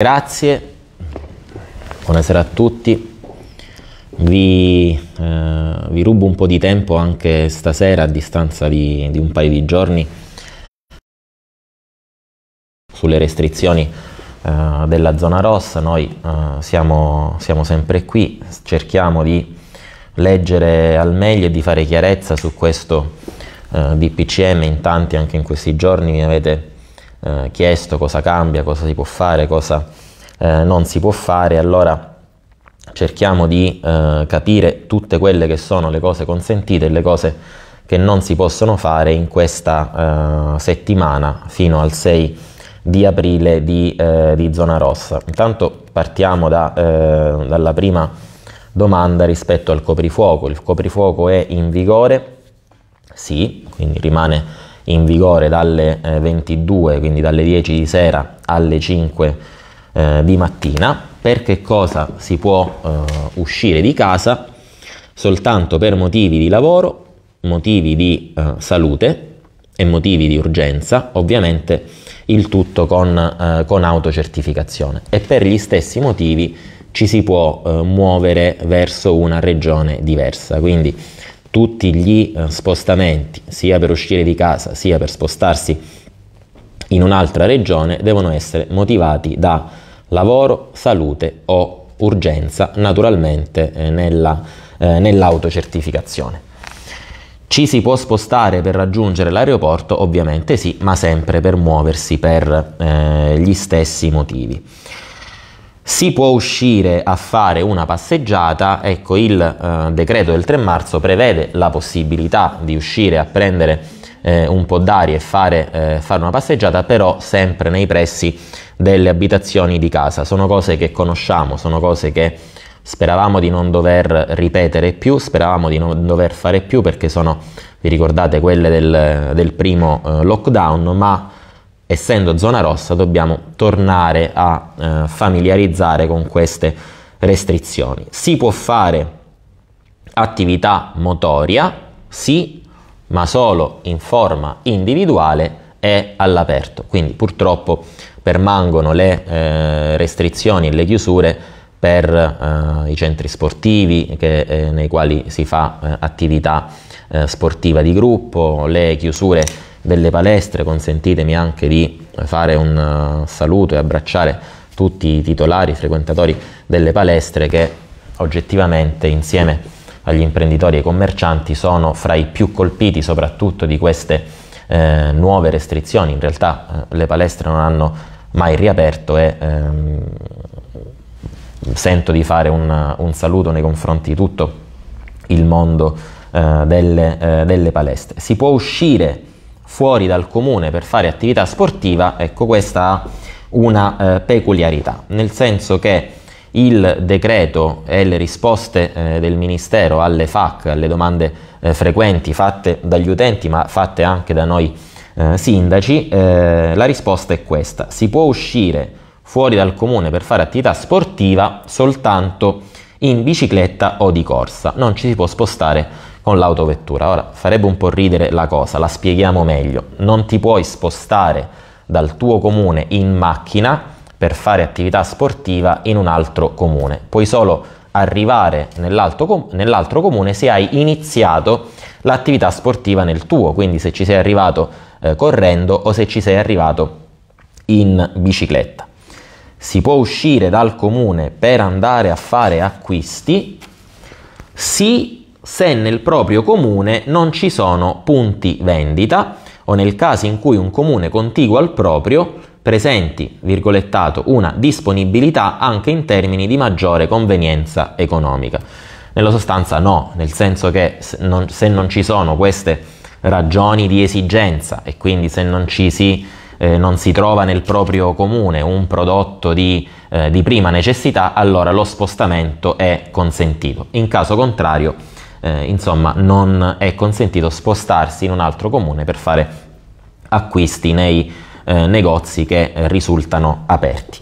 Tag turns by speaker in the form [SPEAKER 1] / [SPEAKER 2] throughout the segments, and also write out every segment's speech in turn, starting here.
[SPEAKER 1] Grazie, buonasera a tutti. Vi, eh, vi, rubo un po' di tempo anche stasera a distanza di, di un paio di giorni sulle restrizioni eh, della zona rossa. Noi eh, siamo, siamo, sempre qui, cerchiamo di leggere al meglio e di fare chiarezza su questo eh, DPCM. In tanti anche in questi giorni mi avete eh, chiesto cosa cambia, cosa si può fare, cosa eh, non si può fare, allora cerchiamo di eh, capire tutte quelle che sono le cose consentite e le cose che non si possono fare in questa eh, settimana fino al 6 di aprile di, eh, di zona rossa. Intanto partiamo da, dalla prima domanda rispetto al coprifuoco. Il coprifuoco è in vigore? Sì, quindi rimane in vigore dalle 22, eh, quindi dalle 10 di sera alle 5 eh, di mattina. Per che cosa si può eh, uscire di casa? Soltanto per motivi di lavoro, motivi di salute e motivi di urgenza, ovviamente il tutto con, con autocertificazione. E per gli stessi motivi ci si può eh, muovere verso una regione diversa. Quindi tutti gli eh, spostamenti, sia per uscire di casa, sia per spostarsi in un'altra regione, devono essere motivati da lavoro, salute o urgenza, naturalmente eh, nella, eh, nell'autocertificazione. Ci si può spostare per raggiungere l'aeroporto? Ovviamente sì, ma sempre per muoversi per eh, gli stessi motivi si può uscire a fare una passeggiata, ecco il eh, decreto del 3 marzo prevede la possibilità di uscire a prendere eh, un po' d'aria e fare, eh, fare, una passeggiata, però sempre nei pressi delle abitazioni di casa. Sono cose che conosciamo, sono cose che speravamo di non dover ripetere più, speravamo di non dover fare più perché sono, vi ricordate, quelle del, del primo eh, lockdown, ma essendo zona rossa dobbiamo tornare a eh, familiarizzare con queste restrizioni. Si può fare attività motoria, sì, ma solo in forma individuale e all'aperto. Quindi purtroppo permangono le eh, restrizioni e le chiusure per eh, i centri sportivi che, eh, nei quali si fa eh, attività eh, sportiva di gruppo, le chiusure delle palestre, consentitemi anche di fare un eh, saluto e abbracciare tutti i titolari, i frequentatori delle palestre che oggettivamente insieme agli imprenditori e ai commercianti sono fra i più colpiti soprattutto di queste eh, nuove restrizioni. In realtà eh, le palestre non hanno mai riaperto e ehm, sento di fare un, un, saluto nei confronti di tutto il mondo eh, delle, eh, delle palestre. Si può uscire fuori dal comune per fare attività sportiva, ecco questa ha una eh, peculiarità, nel senso che il decreto e le risposte eh, del Ministero alle FAC, alle domande eh, frequenti fatte dagli utenti ma fatte anche da noi eh, sindaci, eh, la risposta è questa, si può uscire fuori dal comune per fare attività sportiva soltanto in bicicletta o di corsa, non ci si può spostare con l'autovettura. Ora farebbe un po' ridere la cosa, la spieghiamo meglio. Non ti puoi spostare dal tuo comune in macchina per fare attività sportiva in un altro comune. Puoi solo arrivare nell'altro, com- nell'altro comune se hai iniziato l'attività sportiva nel tuo, quindi se ci sei arrivato eh, correndo o se ci sei arrivato in bicicletta. Si può uscire dal comune per andare a fare acquisti, sì se nel proprio comune non ci sono punti vendita o nel caso in cui un comune contiguo al proprio presenti, virgolettato, una disponibilità anche in termini di maggiore convenienza economica. Nella sostanza no, nel senso che se non, se non ci sono queste ragioni di esigenza e quindi se non ci si eh, non si trova nel proprio comune un prodotto di, eh, di prima necessità, allora lo spostamento è consentito. In caso contrario eh, insomma non è consentito spostarsi in un altro comune per fare acquisti nei eh, negozi che eh, risultano aperti.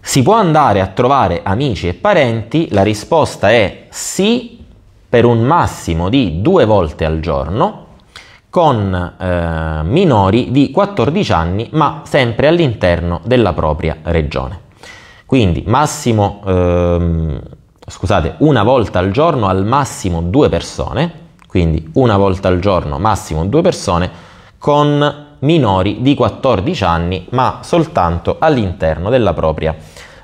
[SPEAKER 1] Si può andare a trovare amici e parenti? La risposta è sì per un massimo di due volte al giorno con eh, minori di 14 anni ma sempre all'interno della propria regione. Quindi massimo ehm, scusate, una volta al giorno al massimo due persone, quindi una volta al giorno massimo due persone, con minori di 14 anni, ma soltanto all'interno della propria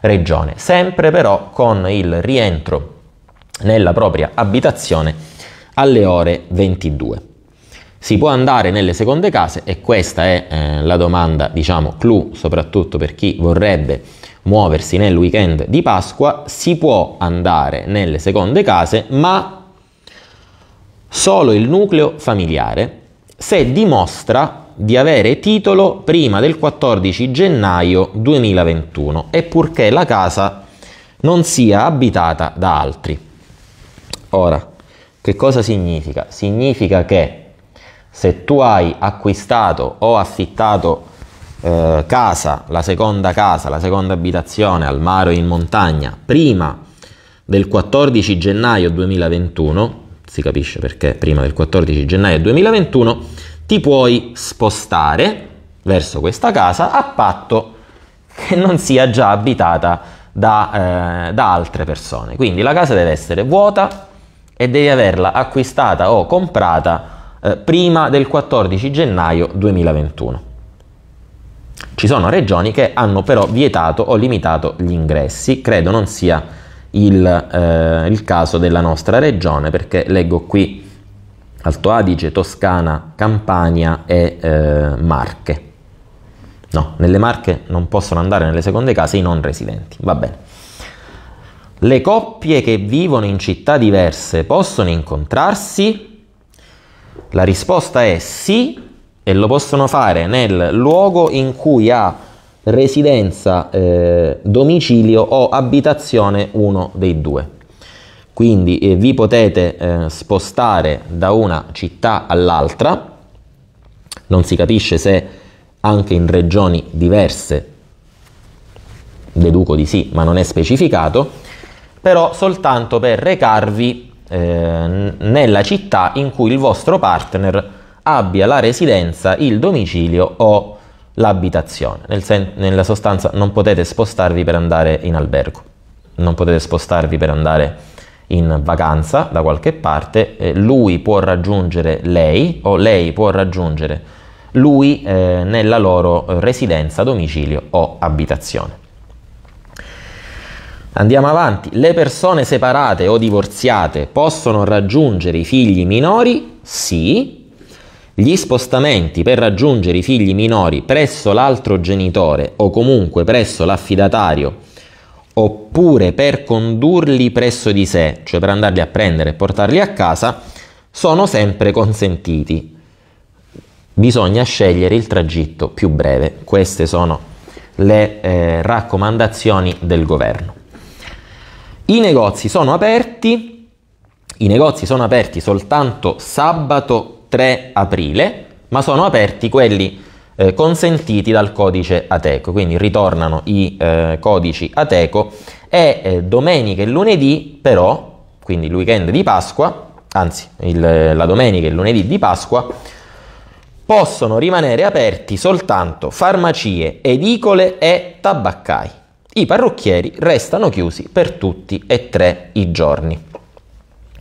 [SPEAKER 1] regione, sempre però con il rientro nella propria abitazione alle ore 22. Si può andare nelle seconde case e questa è eh, la domanda, diciamo, clou, soprattutto per chi vorrebbe muoversi nel weekend di Pasqua, si può andare nelle seconde case, ma solo il nucleo familiare se dimostra di avere titolo prima del 14 gennaio 2021 e purché la casa non sia abitata da altri. Ora, che cosa significa? Significa che se tu hai acquistato o affittato eh, casa, la seconda casa, la seconda abitazione al mare o in montagna prima del 14 gennaio 2021, si capisce perché prima del 14 gennaio 2021, ti puoi spostare verso questa casa a patto che non sia già abitata da, eh, da altre persone. Quindi la casa deve essere vuota e devi averla acquistata o comprata eh, prima del 14 gennaio 2021. Ci sono regioni che hanno però vietato o limitato gli ingressi, credo non sia il, eh, il caso della nostra regione perché leggo qui Alto Adige, Toscana, Campania e eh, Marche. No, nelle Marche non possono andare nelle seconde case i non residenti, va bene. Le coppie che vivono in città diverse possono incontrarsi? La risposta è sì, e lo possono fare nel luogo in cui ha residenza, eh, domicilio o abitazione uno dei due. Quindi eh, vi potete eh, spostare da una città all'altra, non si capisce se anche in regioni diverse, deduco di sì, ma non è specificato, però soltanto per recarvi eh, nella città in cui il vostro partner abbia la residenza, il domicilio o l'abitazione. Nel sen- nella sostanza non potete spostarvi per andare in albergo, non potete spostarvi per andare in vacanza da qualche parte, eh, lui può raggiungere lei o lei può raggiungere lui eh, nella loro residenza, domicilio o abitazione. Andiamo avanti, le persone separate o divorziate possono raggiungere i figli minori? Sì, gli spostamenti per raggiungere i figli minori presso l'altro genitore o comunque presso l'affidatario oppure per condurli presso di sé, cioè per andarli a prendere e portarli a casa, sono sempre consentiti. Bisogna scegliere il tragitto più breve. Queste sono le eh, raccomandazioni del governo. I negozi sono aperti, i negozi sono aperti soltanto sabato 3 aprile, ma sono aperti quelli eh, consentiti dal codice Ateco, quindi ritornano i eh, codici Ateco e eh, domenica e lunedì però, quindi il weekend di Pasqua, anzi il, eh, la domenica e il lunedì di Pasqua, possono rimanere aperti soltanto farmacie, edicole e tabaccai. I parrucchieri restano chiusi per tutti e tre i giorni.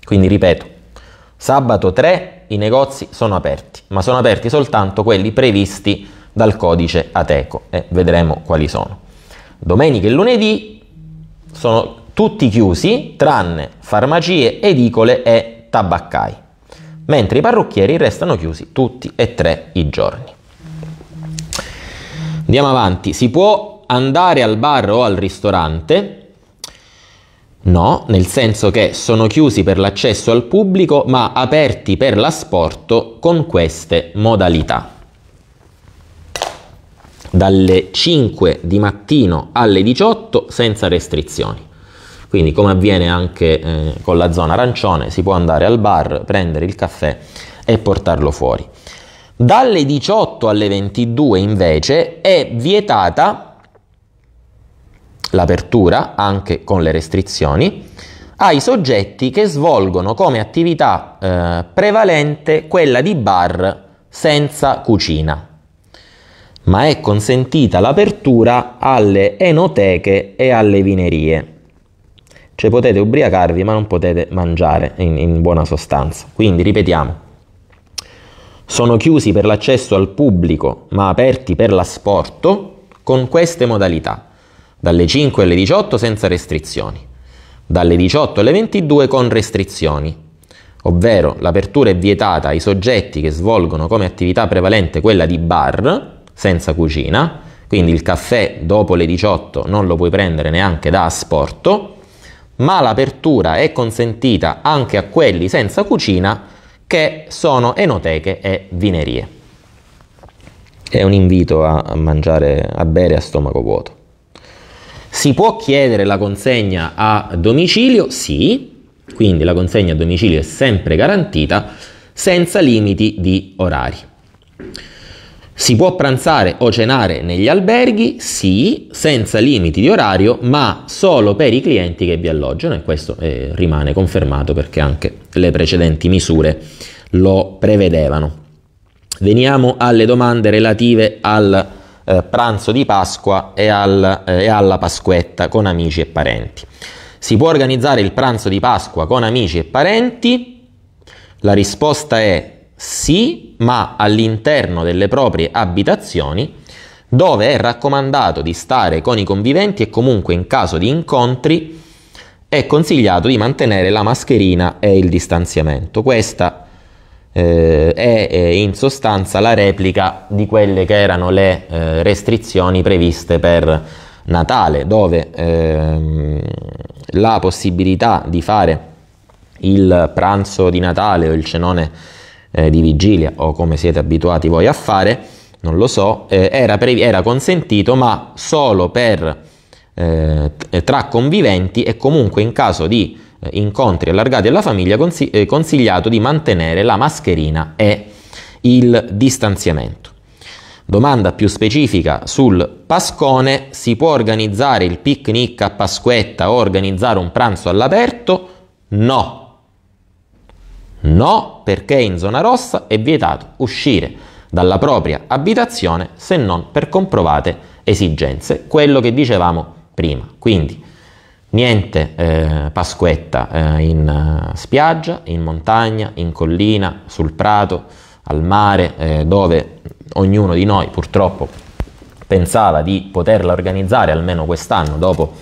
[SPEAKER 1] Quindi ripeto, sabato 3 i negozi sono aperti, ma sono aperti soltanto quelli previsti dal codice Ateco e vedremo quali sono. Domenica e lunedì sono tutti chiusi tranne farmacie, edicole e tabaccai, mentre i parrucchieri restano chiusi tutti e tre i giorni. Andiamo avanti, si può andare al bar o al ristorante No, nel senso che sono chiusi per l'accesso al pubblico ma aperti per l'asporto con queste modalità. Dalle 5 di mattino alle 18 senza restrizioni. Quindi come avviene anche eh, con la zona arancione si può andare al bar, prendere il caffè e portarlo fuori. Dalle 18 alle 22 invece è vietata l'apertura, anche con le restrizioni, ai soggetti che svolgono come attività eh, prevalente quella di bar senza cucina, ma è consentita l'apertura alle enoteche e alle vinerie. Cioè potete ubriacarvi ma non potete mangiare in, in buona sostanza. Quindi ripetiamo, sono chiusi per l'accesso al pubblico ma aperti per l'asporto con queste modalità dalle 5 alle 18 senza restrizioni, dalle 18 alle 22 con restrizioni, ovvero l'apertura è vietata ai soggetti che svolgono come attività prevalente quella di bar senza cucina, quindi il caffè dopo le 18 non lo puoi prendere neanche da asporto, ma l'apertura è consentita anche a quelli senza cucina che sono enoteche e vinerie. È un invito a mangiare, a bere a stomaco vuoto. Si può chiedere la consegna a domicilio? Sì, quindi la consegna a domicilio è sempre garantita senza limiti di orari. Si può pranzare o cenare negli alberghi? Sì, senza limiti di orario, ma solo per i clienti che vi alloggiano e questo eh, rimane confermato perché anche le precedenti misure lo prevedevano. Veniamo alle domande relative al eh, pranzo di Pasqua e, al, eh, e alla Pasquetta con amici e parenti. Si può organizzare il pranzo di Pasqua con amici e parenti? La risposta è sì, ma all'interno delle proprie abitazioni dove è raccomandato di stare con i conviventi e comunque in caso di incontri è consigliato di mantenere la mascherina e il distanziamento. Questa è eh, è in sostanza la replica di quelle che erano le eh, restrizioni previste per Natale, dove ehm, la possibilità di fare il pranzo di Natale o il cenone eh, di vigilia o come siete abituati voi a fare, non lo so, eh, era, pre- era, consentito ma solo per, eh, tra conviventi e comunque in caso di eh, incontri allargati alla famiglia, consig- eh, consigliato di mantenere la mascherina e il distanziamento. Domanda più specifica sul Pascone, si può organizzare il picnic a Pasquetta o organizzare un pranzo all'aperto? No. No, perché in zona rossa è vietato uscire dalla propria abitazione se non per comprovate esigenze, quello che dicevamo prima. Quindi Niente eh, Pasquetta eh, in eh, spiaggia, in montagna, in collina, sul prato, al mare, eh, dove ognuno di noi purtroppo pensava di poterla organizzare almeno quest'anno dopo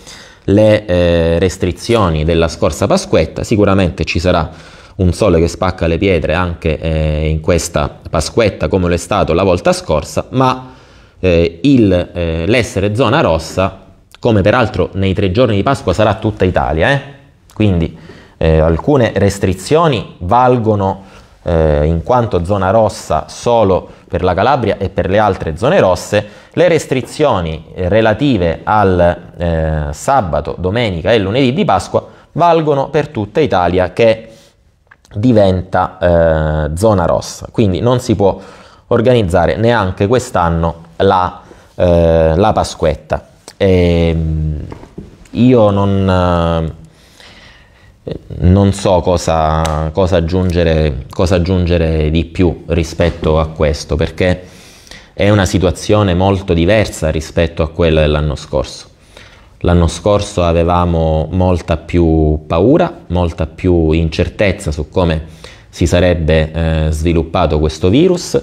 [SPEAKER 1] le eh, restrizioni della scorsa Pasquetta. Sicuramente ci sarà un sole che spacca le pietre anche eh, in questa Pasquetta come lo è stato la volta scorsa, ma il, l'essere zona rossa come peraltro nei tre giorni di Pasqua sarà tutta Italia, eh? quindi eh, alcune restrizioni valgono eh, in quanto zona rossa solo per la Calabria e per le altre zone rosse, le restrizioni eh, relative al eh, sabato, domenica e lunedì di Pasqua valgono per tutta Italia che diventa eh, zona rossa, quindi non si può organizzare neanche quest'anno la, la Pasquetta. E ehm, io non, eh, non so cosa, cosa, aggiungere, cosa aggiungere di più rispetto a questo, perché è una situazione molto diversa rispetto a quella dell'anno scorso. L'anno scorso avevamo molta più paura, molta più incertezza su come si sarebbe eh, sviluppato questo virus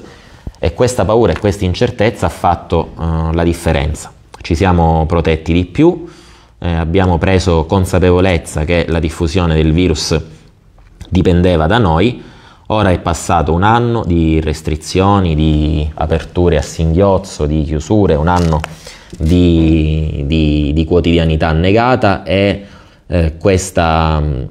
[SPEAKER 1] e questa paura e questa incertezza ha fatto eh, la differenza ci siamo protetti di più, eh, abbiamo preso consapevolezza che la diffusione del virus dipendeva da noi, ora è passato un anno di restrizioni, di aperture a singhiozzo, di chiusure, un anno di, di, di quotidianità negata e eh, questa, mm,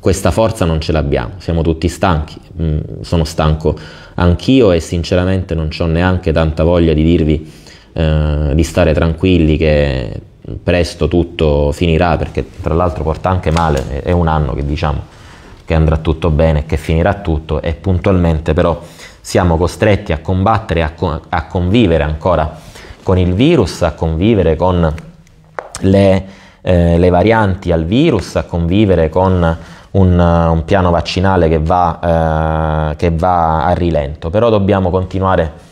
[SPEAKER 1] questa, forza non ce l'abbiamo, siamo tutti stanchi, mm, sono stanco anch'io e sinceramente non ho neanche tanta voglia di dirvi eh, di stare tranquilli che presto tutto finirà, perché tra l'altro porta anche male, è un anno che diciamo che andrà tutto bene, che finirà tutto e puntualmente però siamo costretti a combattere, a, co- a convivere ancora con il virus, a convivere con le, eh, le varianti al virus, a convivere con un, un piano vaccinale che va, eh, che va a rilento, però dobbiamo continuare a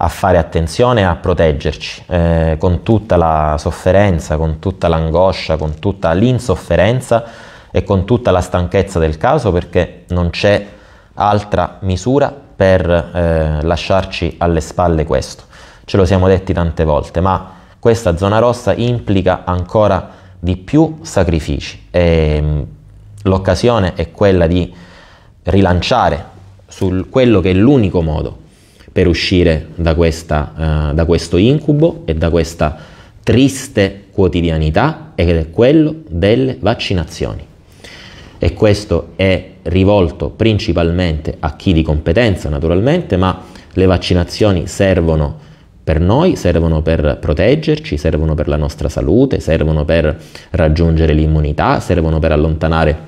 [SPEAKER 1] a fare attenzione a proteggerci eh, con tutta la sofferenza, con tutta l'angoscia, con tutta l'insofferenza e con tutta la stanchezza del caso perché non c'è altra misura per eh, lasciarci alle spalle questo. Ce lo siamo detti tante volte, ma questa zona rossa implica ancora di più sacrifici e ehm, l'occasione è quella di rilanciare su quello che è l'unico modo per uscire da, questa, uh, da questo incubo e da questa triste quotidianità ed è quello delle vaccinazioni. E questo è rivolto principalmente a chi di competenza naturalmente, ma le vaccinazioni servono per noi, servono per proteggerci, servono per la nostra salute, servono per raggiungere l'immunità, servono per allontanare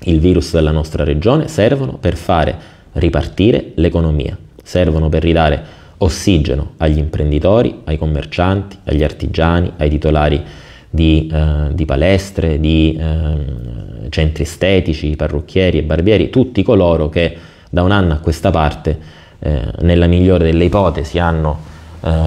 [SPEAKER 1] il virus dalla nostra regione, servono per fare ripartire l'economia servono per ridare ossigeno agli imprenditori, ai commercianti, agli artigiani, ai titolari di, eh, di palestre, di eh, centri estetici, parrucchieri e barbieri, tutti coloro che da un anno a questa parte, eh, nella migliore delle ipotesi, hanno eh,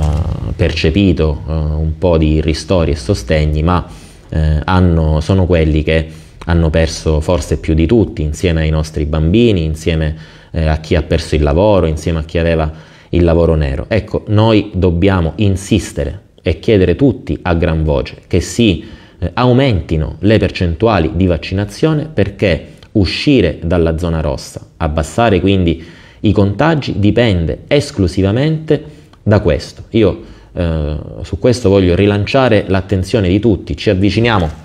[SPEAKER 1] percepito eh, un po' di ristori e sostegni, ma eh, hanno, sono quelli che hanno perso forse più di tutti, insieme ai nostri bambini, insieme eh, a chi ha perso il lavoro, insieme a chi aveva il lavoro nero. Ecco, noi dobbiamo insistere e chiedere tutti a gran voce che si eh, aumentino le percentuali di vaccinazione perché uscire dalla zona rossa, abbassare quindi i contagi dipende esclusivamente da questo. Io eh, su questo voglio rilanciare l'attenzione di tutti, ci avviciniamo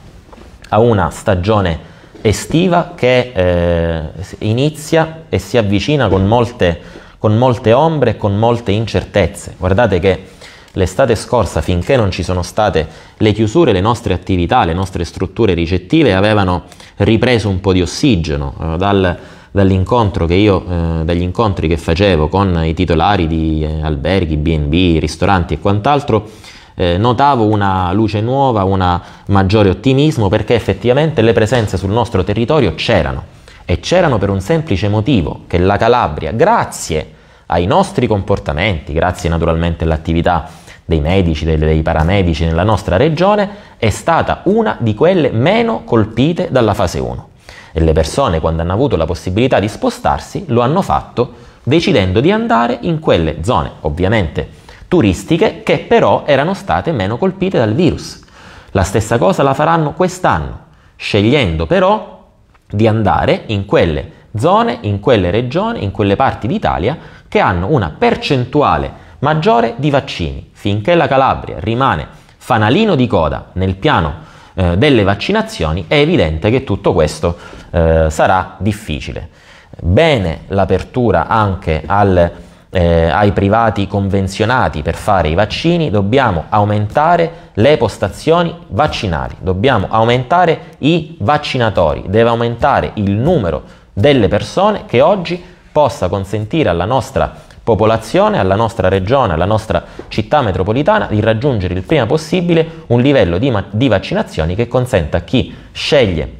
[SPEAKER 1] a una stagione estiva che eh, inizia e si avvicina con molte, con molte ombre e con molte incertezze. Guardate che l'estate scorsa, finché non ci sono state le chiusure, le nostre attività, le nostre strutture ricettive avevano ripreso un po' di ossigeno eh, dal, dall'incontro che io, eh, dagli incontri che facevo con i titolari di eh, alberghi, BB, ristoranti e quant'altro eh, notavo una luce nuova, un maggiore ottimismo perché effettivamente le presenze sul nostro territorio c'erano e c'erano per un semplice motivo che la Calabria, grazie ai nostri comportamenti, grazie naturalmente all'attività dei medici, dei, dei paramedici nella nostra regione, è stata una di quelle meno colpite dalla fase 1. E le persone, quando hanno avuto la possibilità di spostarsi, lo hanno fatto decidendo di andare in quelle zone, ovviamente turistiche che però erano state meno colpite dal virus. La stessa cosa la faranno quest'anno, scegliendo però di andare in quelle zone, in quelle regioni, in quelle parti d'Italia che hanno una percentuale maggiore di vaccini. Finché la Calabria rimane fanalino di coda nel piano eh, delle vaccinazioni, è evidente che tutto questo eh, sarà difficile. Bene l'apertura anche al eh, ai privati convenzionati per fare i vaccini, dobbiamo aumentare le postazioni vaccinali, dobbiamo aumentare i vaccinatori, deve aumentare il numero delle persone che oggi possa consentire alla nostra popolazione, alla nostra regione, alla nostra città metropolitana di raggiungere il prima possibile un livello di, di vaccinazioni che consenta a chi sceglie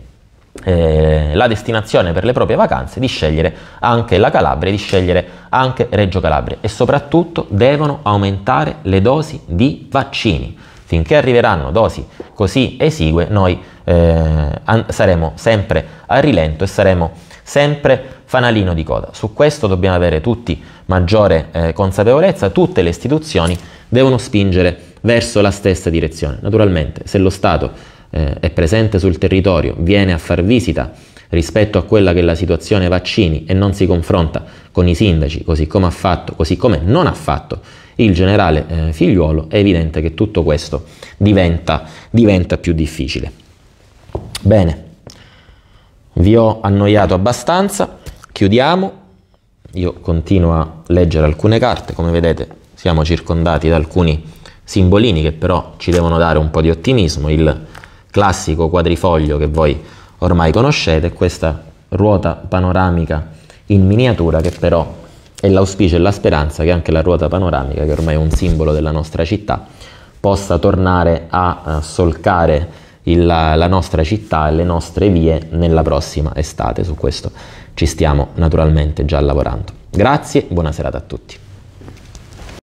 [SPEAKER 1] eh, la destinazione per le proprie vacanze, di scegliere anche la Calabria, di scegliere anche Reggio Calabria e soprattutto devono aumentare le dosi di vaccini. Finché arriveranno dosi così esigue, noi eh, an- saremo sempre a rilento e saremo sempre fanalino di coda. Su questo dobbiamo avere tutti maggiore eh, consapevolezza, tutte le istituzioni devono spingere verso la stessa direzione. Naturalmente, se lo Stato eh, è presente sul territorio, viene a far visita rispetto a quella che è la situazione vaccini e non si confronta con i sindaci, così come ha fatto, così come non ha fatto il generale eh, figliuolo, è evidente che tutto questo diventa, diventa più difficile. Bene, vi ho annoiato abbastanza, chiudiamo, io continuo a leggere alcune carte, come vedete siamo circondati da alcuni simbolini che però ci devono dare un po' di ottimismo, il classico quadrifoglio che voi ormai conoscete, questa ruota panoramica in miniatura che però è l'auspicio e la speranza che anche la ruota panoramica, che ormai è un simbolo della nostra città, possa tornare a eh, solcare il, la nostra città e le nostre vie nella prossima estate. Su questo ci stiamo naturalmente già lavorando. Grazie, buona serata a tutti.